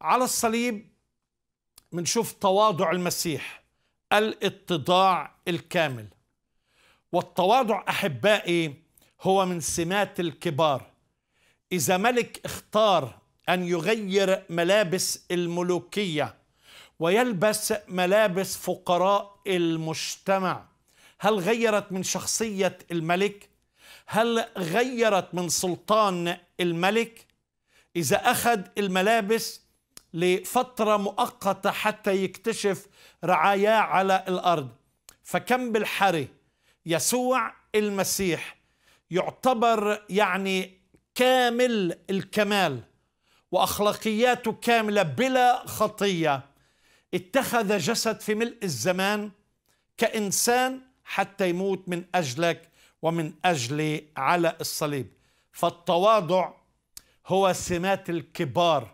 على الصليب بنشوف تواضع المسيح الاتضاع الكامل والتواضع احبائي هو من سمات الكبار اذا ملك اختار ان يغير ملابس الملوكيه ويلبس ملابس فقراء المجتمع هل غيرت من شخصيه الملك هل غيرت من سلطان الملك اذا اخذ الملابس لفترة مؤقتة حتى يكتشف رعاياه على الأرض فكم بالحري يسوع المسيح يعتبر يعني كامل الكمال واخلاقياته كامله بلا خطيه اتخذ جسد في ملء الزمان كانسان حتى يموت من اجلك ومن اجلي على الصليب فالتواضع هو سمات الكبار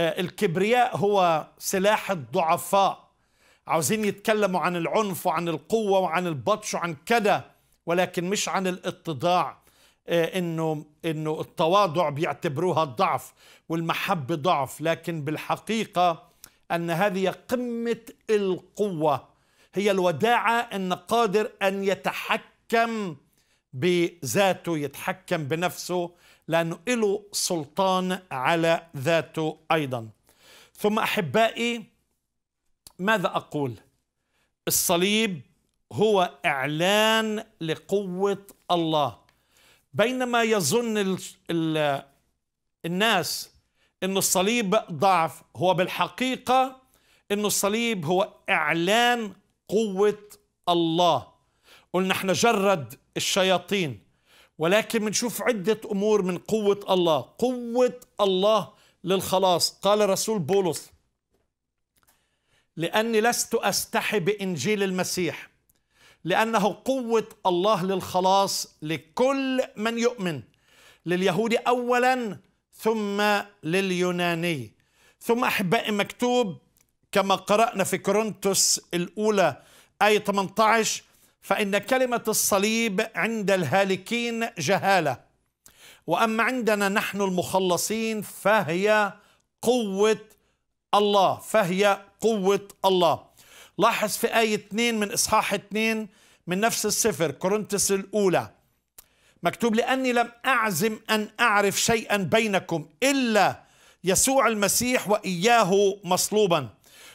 آه، الكبرياء هو سلاح الضعفاء عاوزين يتكلموا عن العنف وعن القوة وعن البطش وعن كده ولكن مش عن الاتضاع آه، انه انه التواضع بيعتبروها ضعف والمحبة ضعف لكن بالحقيقة ان هذه قمة القوة هي الوداعة ان قادر ان يتحكم بذاته يتحكم بنفسه لأنه له سلطان على ذاته أيضا ثم أحبائي ماذا أقول الصليب هو إعلان لقوة الله بينما يظن الـ الـ الناس أن الصليب ضعف هو بالحقيقة أن الصليب هو إعلان قوة الله قلنا احنا جرد الشياطين ولكن بنشوف عدة أمور من قوة الله قوة الله للخلاص قال رسول بولس لأني لست أستحي بإنجيل المسيح لأنه قوة الله للخلاص لكل من يؤمن لليهودي أولا ثم لليوناني ثم أحبائي مكتوب كما قرأنا في كورنثوس الأولى آية 18 فإن كلمة الصليب عند الهالكين جهالة وأما عندنا نحن المخلصين فهي قوة الله فهي قوة الله لاحظ في آية 2 من إصحاح 2 من نفس السفر كورنثس الأولى مكتوب لأني لم أعزم أن أعرف شيئا بينكم إلا يسوع المسيح وإياه مصلوبا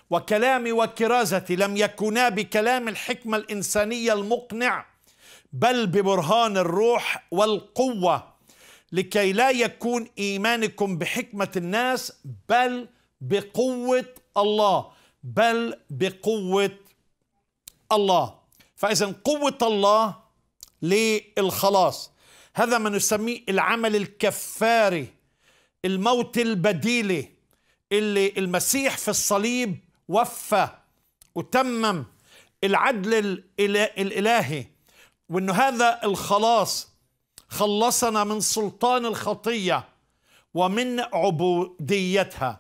وكلامي وكرازتي لم يكونا بكلام الحكمة الإنسانية المقنع بل ببرهان الروح والقوة لكي لا يكون إيمانكم بحكمة الناس بل بقوة الله بل بقوة الله فإذا قوة الله للخلاص هذا ما نسميه العمل الكفاري الموت البديلي اللي المسيح في الصليب وفى وتمم العدل الالهي وانه هذا الخلاص خلصنا من سلطان الخطيه ومن عبوديتها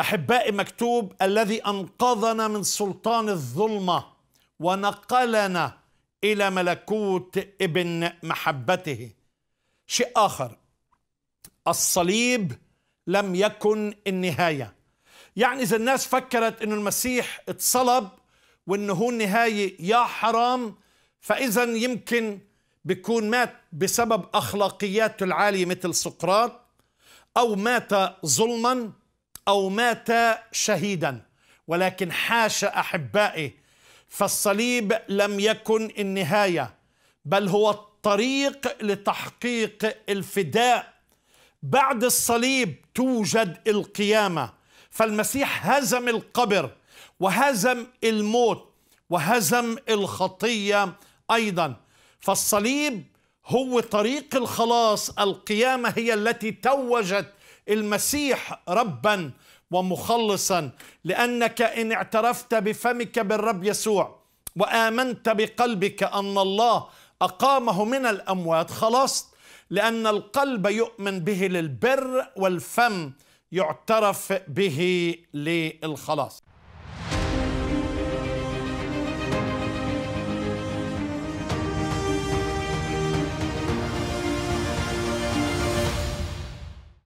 احبائي مكتوب الذي انقذنا من سلطان الظلمه ونقلنا الى ملكوت ابن محبته شيء اخر الصليب لم يكن النهايه يعني إذا الناس فكرت أنه المسيح اتصلب وأنه هو النهاية يا حرام فإذا يمكن بيكون مات بسبب أخلاقياته العالية مثل سقراط أو مات ظلما أو مات شهيدا ولكن حاشا أحبائي فالصليب لم يكن النهاية بل هو الطريق لتحقيق الفداء بعد الصليب توجد القيامه فالمسيح هزم القبر وهزم الموت وهزم الخطيه ايضا فالصليب هو طريق الخلاص القيامه هي التي توجت المسيح ربا ومخلصا لانك ان اعترفت بفمك بالرب يسوع وامنت بقلبك ان الله اقامه من الاموات خلصت لان القلب يؤمن به للبر والفم يعترف به للخلاص